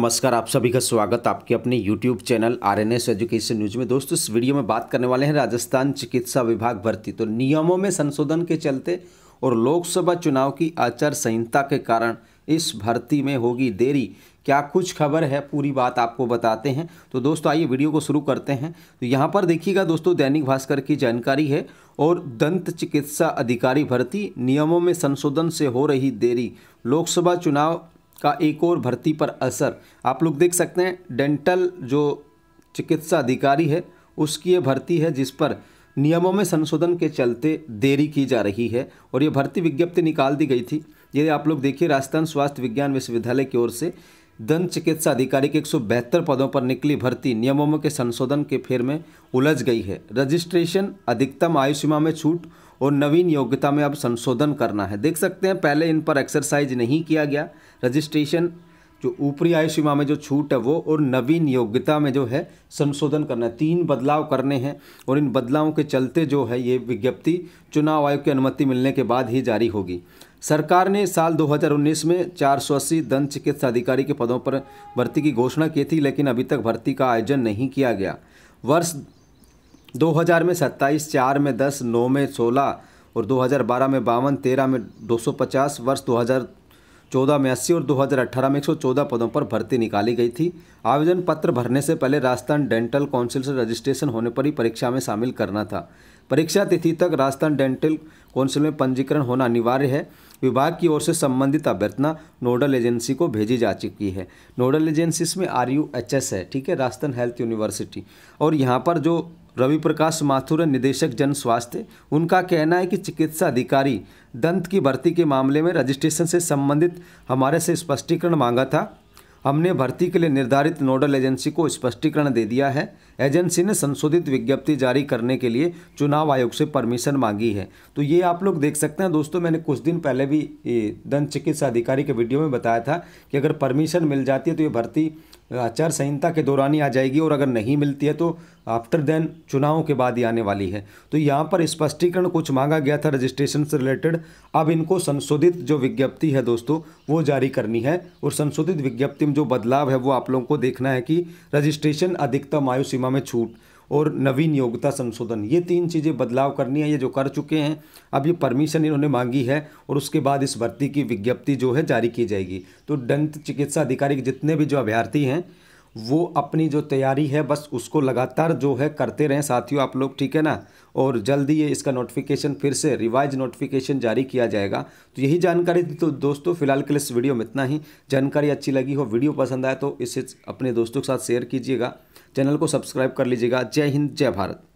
नमस्कार आप सभी का स्वागत आपके अपने YouTube channel R N S education news में दोस्तों इस वीडियो में बात करने वाले हैं राजस्थान चिकित्सा विभाग भर्ती तो नियमों में संशोधन के चलते और लोकसभा चुनाव की आचार संहिता के कारण इस भर्ती में होगी देरी क्या कुछ खबर है पूरी बात आपको बताते हैं तो दोस्तों आइए वीडियो को शुरू करते हैं तो यहाँ पर देखिएगा दोस्तों दैनिक भास्कर की जानकारी है और दंत चिकित्सा अधिकारी भर्ती नियमों में संशोधन से हो रही देरी लोकसभा चुनाव का एक और भर्ती पर असर आप लोग देख सकते हैं डेंटल जो चिकित्सा अधिकारी है उसकी ये भर्ती है जिस पर नियमों में संशोधन के चलते देरी की जा रही है और ये भर्ती विज्ञप्ति निकाल दी गई थी ये आप लोग देखिए राजस्थान स्वास्थ्य विज्ञान विश्वविद्यालय की ओर से दंत चिकित्सा अधिकारी के एक पदों पर निकली भर्ती नियमों के संशोधन के फेर में उलझ गई है रजिस्ट्रेशन अधिकतम आयु सीमा में छूट और नवीन योग्यता में अब संशोधन करना है देख सकते हैं पहले इन पर एक्सरसाइज नहीं किया गया रजिस्ट्रेशन जो ऊपरी आयु सीमा में जो छूट है वो और नवीन योग्यता में जो है संशोधन करना है तीन बदलाव करने हैं और इन बदलावों के चलते जो है ये विज्ञप्ति चुनाव आयोग की अनुमति मिलने के बाद ही जारी होगी सरकार ने साल 2019 में 480 दंत चिकित्सा अधिकारी के पदों पर भर्ती की घोषणा की थी लेकिन अभी तक भर्ती का आयोजन नहीं किया गया वर्ष 2000 में 27, 4 में 10, 9 में 16 और 2012 में बावन तेरह में 250 वर्ष 2014 में 80 और 2018 में 114 पदों पर भर्ती निकाली गई थी आवेदन पत्र भरने से पहले राजस्थान डेंटल काउंसिल से रजिस्ट्रेशन होने पर ही परीक्षा में शामिल करना था परीक्षा तिथि तक राजस्थान डेंटल काउंसिल में पंजीकरण होना अनिवार्य है विभाग की ओर से संबंधित अभ्यर्थना नोडल एजेंसी को भेजी जा चुकी है नोडल एजेंसी इसमें आर यू एच एस है ठीक है राजस्थान हेल्थ यूनिवर्सिटी और यहाँ पर जो रवि प्रकाश माथुर निदेशक जन स्वास्थ्य उनका कहना है कि चिकित्सा अधिकारी दंत की भर्ती के मामले में रजिस्ट्रेशन से संबंधित हमारे से स्पष्टीकरण मांगा था हमने भर्ती के लिए निर्धारित नोडल एजेंसी को स्पष्टीकरण दे दिया है एजेंसी ने संशोधित विज्ञप्ति जारी करने के लिए चुनाव आयोग से परमिशन मांगी है तो ये आप लोग देख सकते हैं दोस्तों मैंने कुछ दिन पहले भी दंत चिकित्सा अधिकारी के वीडियो में बताया था कि अगर परमिशन मिल जाती है तो ये भर्ती आचार संहिता के दौरान ही आ जाएगी और अगर नहीं मिलती है तो आफ्टर देन चुनावों के बाद ही आने वाली है तो यहाँ पर स्पष्टीकरण कुछ मांगा गया था रजिस्ट्रेशन से रिलेटेड अब इनको संशोधित जो विज्ञप्ति है दोस्तों वो जारी करनी है और संशोधित विज्ञप्ति में जो बदलाव है वो आप लोगों को देखना है कि रजिस्ट्रेशन अधिकतम आयु सीमा में छूट और नवीन योग्यता संशोधन ये तीन चीज़ें बदलाव करनी है ये जो कर चुके हैं अब ये परमिशन इन्होंने मांगी है और उसके बाद इस भर्ती की विज्ञप्ति जो है जारी की जाएगी तो दंत चिकित्सा अधिकारी के जितने भी जो अभ्यर्थी हैं वो अपनी जो तैयारी है बस उसको लगातार जो है करते रहें साथियों आप लोग ठीक है ना और जल्दी ये इसका नोटिफिकेशन फिर से रिवाइज नोटिफिकेशन जारी किया जाएगा तो यही जानकारी थी तो दोस्तों फिलहाल के लिए इस वीडियो में इतना ही जानकारी अच्छी लगी हो वीडियो पसंद आए तो इसे अपने दोस्तों के साथ शेयर कीजिएगा चैनल को सब्सक्राइब कर लीजिएगा जय हिंद जय भारत